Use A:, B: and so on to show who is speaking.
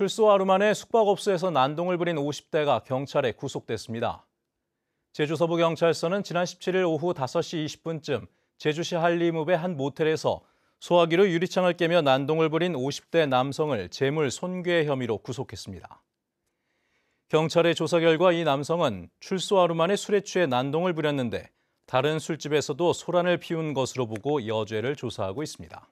A: 출소 하루 만에 숙박업소에서 난동을 부린 50대가 경찰에 구속됐습니다. 제주서부경찰서는 지난 17일 오후 5시 20분쯤 제주시 한림읍의 한 모텔에서 소화기로 유리창을 깨며 난동을 부린 50대 남성을 재물 손괴 혐의로 구속했습니다. 경찰의 조사 결과 이 남성은 출소 하루 만에 술에 취해 난동을 부렸는데 다른 술집에서도 소란을 피운 것으로 보고 여죄를 조사하고 있습니다.